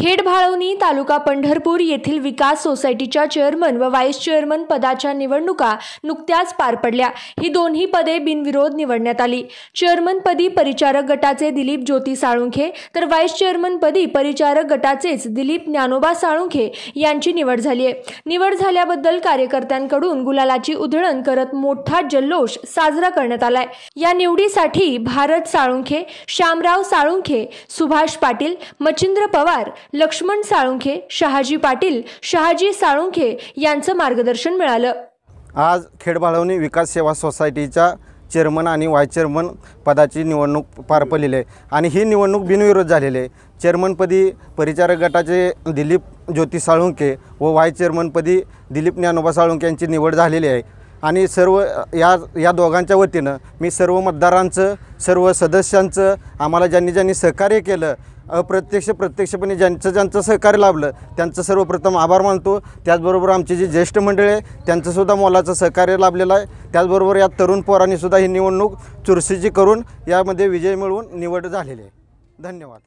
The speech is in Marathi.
खेडभाळवणी तालुका पंढरपूर येथील विकास सोसायटीच्या चेअरमन व व्हाईस चेअरमन पदाच्या निवडणुका नुकत्याच पार पडल्या ही दोन्ही पदे बिनविरोध निवडण्यात आली चेअरमनपदी परिचारक गटाचे दिलीप ज्योती साळुंखे तर व्हाईस चेअरमनपदी परिचारक गटाचेच दिलीप ज्ञानोबा साळुंखे यांची निवड झाली आहे निवड झाल्याबद्दल कार्यकर्त्यांकडून गुलालाची उधळण करत मोठा जल्लोष साजरा करण्यात आलाय या निवडीसाठी भारत साळुंखे श्यामराव साळुंखे सुभाष पाटील मच्छिंद्र पवार लक्ष्मण साळुंखे शहाजी पाटील शहाजी साळुंखे यांचं मार्गदर्शन मिळालं आज खेडभाळवणी विकास सेवा सोसायटीच्या चेअरमन आणि व्हाईस चेअरमन पदाची निवडणूक पार पडलेली आहे आणि ही निवडणूक बिनविरोध झालेली आहे चेअरमनपदी परिचारक गटाचे दिलीप ज्योती साळुंके व व्हाईस चेअरमनपदी दिलीप ज्ञानोबा साळुंके यांची निवड झालेली आहे आणि सर्व या या दोघांच्या वतीनं मी सर्व मतदारांचं सर्व सदस्यांचं आम्हाला ज्यांनी ज्यांनी सहकार्य केलं अप्रत्यक्ष प्रत्यक्षपणे ज्यांचं ज्यांचं सहकार्य लाभलं त्यांचं सर्वप्रथम आभार मानतो त्याचबरोबर आमचे जे ज्येष्ठ मंडळ आहे त्यांचंसुद्धा मोलाचं सहकार्य लाभलेलं आहे त्याचबरोबर या तरुण पोरांनीसुद्धा ही निवडणूक चुरशीची करून यामध्ये विजय मिळवून निवड झालेली आहे धन्यवाद